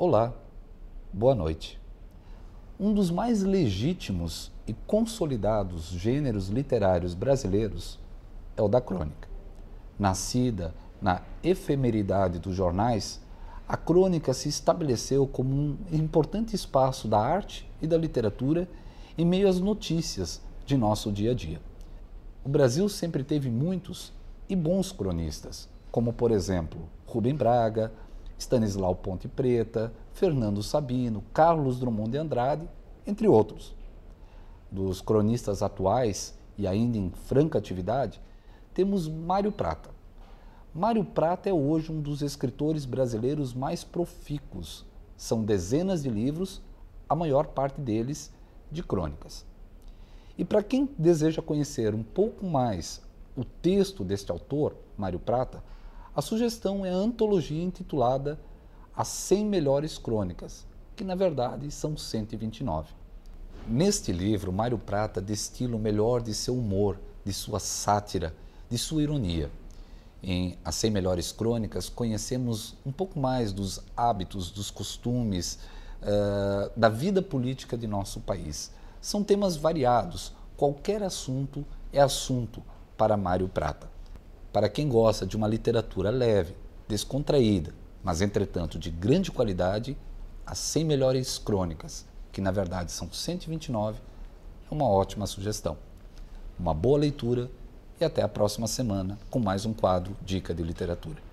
Olá, boa noite. Um dos mais legítimos e consolidados gêneros literários brasileiros é o da crônica. Nascida na efemeridade dos jornais, a crônica se estabeleceu como um importante espaço da arte e da literatura em meio às notícias de nosso dia a dia. O Brasil sempre teve muitos e bons cronistas, como por exemplo Rubem Braga, Stanislau Ponte Preta, Fernando Sabino, Carlos Drummond de Andrade, entre outros. Dos cronistas atuais e ainda em franca atividade, temos Mário Prata. Mário Prata é hoje um dos escritores brasileiros mais profícuos. São dezenas de livros, a maior parte deles de crônicas. E para quem deseja conhecer um pouco mais o texto deste autor, Mário Prata, a sugestão é a antologia intitulada As 100 Melhores Crônicas, que na verdade são 129. Neste livro, Mário Prata destila o melhor de seu humor, de sua sátira, de sua ironia. Em As 100 Melhores Crônicas, conhecemos um pouco mais dos hábitos, dos costumes, uh, da vida política de nosso país. São temas variados, qualquer assunto é assunto para Mário Prata. Para quem gosta de uma literatura leve, descontraída, mas entretanto de grande qualidade, as 100 melhores crônicas, que na verdade são 129, é uma ótima sugestão. Uma boa leitura e até a próxima semana com mais um quadro Dica de Literatura.